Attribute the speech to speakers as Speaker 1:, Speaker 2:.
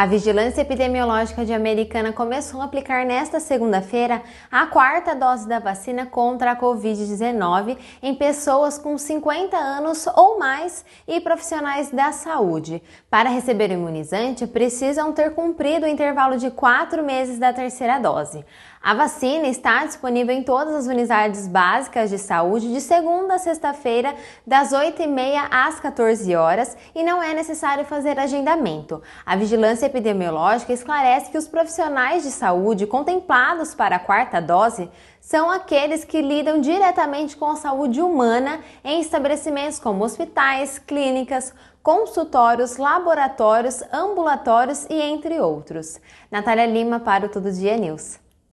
Speaker 1: A Vigilância Epidemiológica de Americana começou a aplicar nesta segunda-feira a quarta dose da vacina contra a Covid-19 em pessoas com 50 anos ou mais e profissionais da saúde. Para receber o imunizante, precisam ter cumprido o intervalo de quatro meses da terceira dose. A vacina está disponível em todas as unidades básicas de saúde de segunda a sexta-feira, das 8h30 às 14 horas, e não é necessário fazer agendamento. A Vigilância epidemiológica esclarece que os profissionais de saúde contemplados para a quarta dose são aqueles que lidam diretamente com a saúde humana em estabelecimentos como hospitais, clínicas, consultórios, laboratórios, ambulatórios e entre outros. Natália Lima para o Todo Dia News.